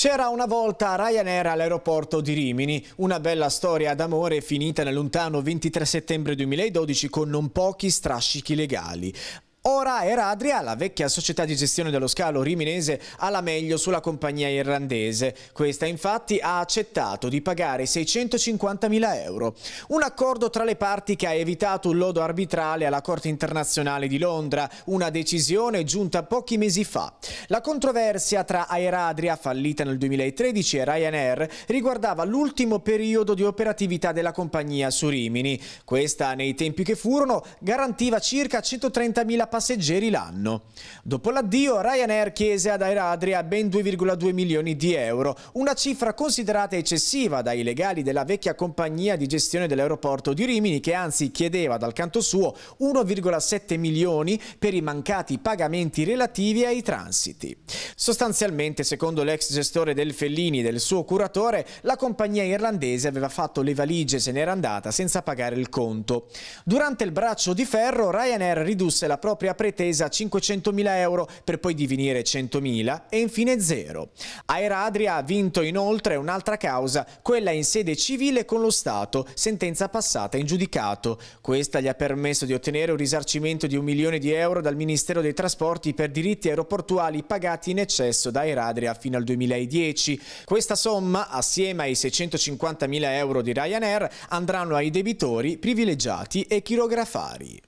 C'era una volta Ryanair all'aeroporto di Rimini, una bella storia d'amore finita nel lontano 23 settembre 2012 con non pochi strascichi legali. Ora era Adria, la vecchia società di gestione dello scalo riminese, alla meglio sulla compagnia irlandese. Questa infatti ha accettato di pagare 650.000 euro. Un accordo tra le parti che ha evitato un lodo arbitrale alla Corte internazionale di Londra, una decisione giunta pochi mesi fa. La controversia tra Air Adria, fallita nel 2013, e Ryanair riguardava l'ultimo periodo di operatività della compagnia su Rimini. Questa, nei tempi che furono, garantiva circa 130.000 passeggeri passeggeri l'anno. Dopo l'addio, Ryanair chiese ad Air Adria ben 2,2 milioni di euro, una cifra considerata eccessiva dai legali della vecchia compagnia di gestione dell'aeroporto di Rimini, che anzi chiedeva dal canto suo 1,7 milioni per i mancati pagamenti relativi ai transiti. Sostanzialmente, secondo l'ex gestore del Fellini e del suo curatore, la compagnia irlandese aveva fatto le valigie e se n'era andata senza pagare il conto. Durante il braccio di ferro, Ryanair ridusse la propria propria pretesa a 500.000 euro per poi divenire 100.000 e infine zero. Aira Adria ha vinto inoltre un'altra causa, quella in sede civile con lo Stato, sentenza passata in giudicato. Questa gli ha permesso di ottenere un risarcimento di un milione di euro dal Ministero dei Trasporti per diritti aeroportuali pagati in eccesso da Aira Adria fino al 2010. Questa somma, assieme ai 650.000 euro di Ryanair, andranno ai debitori privilegiati e chirografari.